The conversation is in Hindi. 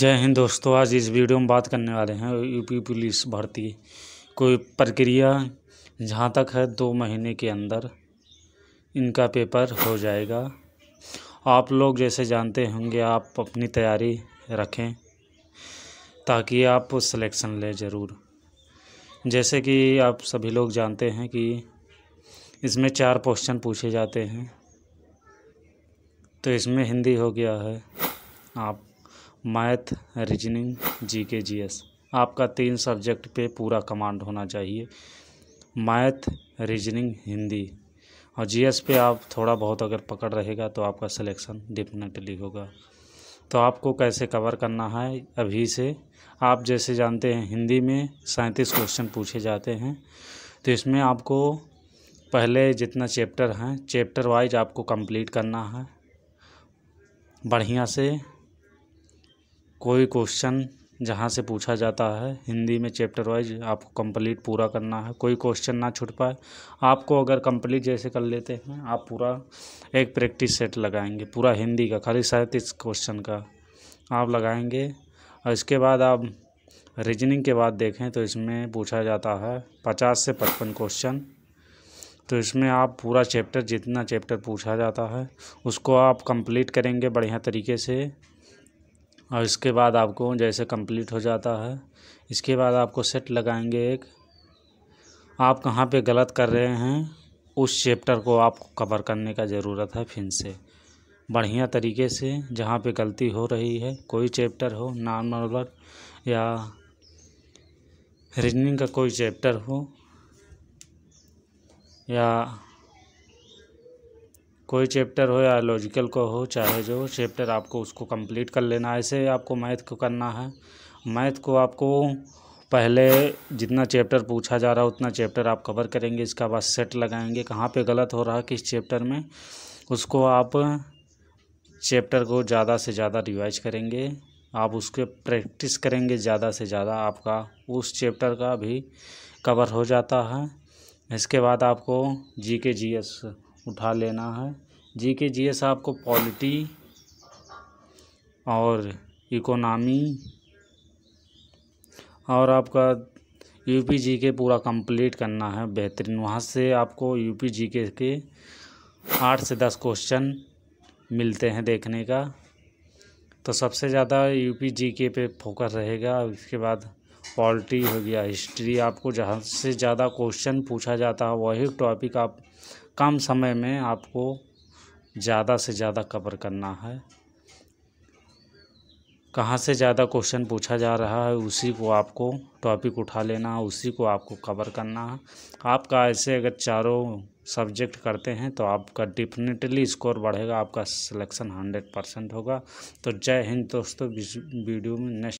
जय हिंद दोस्तों आज इस वीडियो में बात करने वाले हैं यूपी पुलिस भर्ती कोई प्रक्रिया जहाँ तक है दो महीने के अंदर इनका पेपर हो जाएगा आप लोग जैसे जानते होंगे आप अपनी तैयारी रखें ताकि आप सिलेक्शन लें ज़रूर जैसे कि आप सभी लोग जानते हैं कि इसमें चार क्वेश्चन पूछे जाते हैं तो इसमें हिंदी हो गया है आप मैथ रीजनिंग जी के जी एस आपका तीन सब्जेक्ट पे पूरा कमांड होना चाहिए मैथ रीजनिंग हिंदी और जी एस पे आप थोड़ा बहुत अगर पकड़ रहेगा तो आपका सिलेक्शन डेफिनेटली होगा तो आपको कैसे कवर करना है अभी से आप जैसे जानते हैं हिंदी में सैंतीस क्वेश्चन पूछे जाते हैं तो इसमें आपको पहले जितना चैप्टर हैं चैप्टर वाइज आपको कंप्लीट करना है बढ़िया से कोई क्वेश्चन जहाँ से पूछा जाता है हिंदी में चैप्टर वाइज आपको कंप्लीट पूरा करना है कोई क्वेश्चन ना छूट पाए आपको अगर कंप्लीट जैसे कर लेते हैं आप पूरा एक प्रैक्टिस सेट लगाएंगे पूरा हिंदी का खाली सैंतीस क्वेश्चन का आप लगाएंगे और इसके बाद आप रीजनिंग के बाद देखें तो इसमें पूछा जाता है पचास से पचपन क्वेश्चन तो इसमें आप पूरा चैप्टर जितना चैप्टर पूछा जाता है उसको आप कंप्लीट करेंगे बढ़िया तरीके से और इसके बाद आपको जैसे कंप्लीट हो जाता है इसके बाद आपको सेट लगाएंगे एक आप कहाँ पे गलत कर रहे हैं उस चैप्टर को आपको कवर करने का ज़रूरत है फिर से बढ़िया तरीके से जहाँ पे गलती हो रही है कोई चैप्टर हो नॉर्मल नॉर्मल या रीजनिंग का कोई चैप्टर हो या कोई चैप्टर हो या लॉजिकल को हो चाहे जो चैप्टर आपको उसको कंप्लीट कर लेना है ऐसे आपको मैथ को करना है मैथ को आपको पहले जितना चैप्टर पूछा जा रहा है उतना चैप्टर आप कवर करेंगे इसका बाद सेट लगाएंगे कहाँ पे गलत हो रहा है किस चैप्टर में उसको आप चैप्टर को ज़्यादा से ज़्यादा रिवाइज करेंगे आप उसके प्रैक्टिस करेंगे ज़्यादा से ज़्यादा आपका उस चैप्टर का भी कवर हो जाता है इसके बाद आपको जी के जी एस उठा लेना है जी के जी एस आपको पॉलिटी और इकोनॉमी और आपका यूपी जी के पूरा कंप्लीट करना है बेहतरीन वहाँ से आपको यूपी जी के के आठ से दस क्वेश्चन मिलते हैं देखने का तो सबसे ज़्यादा यूपी जी के पे फोकस रहेगा उसके बाद पॉलिटी हो गया हिस्ट्री आपको जहाँ से ज़्यादा क्वेश्चन पूछा जाता है वही टॉपिक आप कम समय में आपको ज़्यादा से ज़्यादा कवर करना है कहाँ से ज़्यादा क्वेश्चन पूछा जा रहा है उसी को आपको टॉपिक उठा लेना है उसी को आपको कवर करना है आपका ऐसे अगर चारों सब्जेक्ट करते हैं तो आपका डेफिनेटली स्कोर बढ़ेगा आपका सिलेक्शन हंड्रेड परसेंट होगा तो जय हिंद दोस्तों वीडियो में नेक्स्ट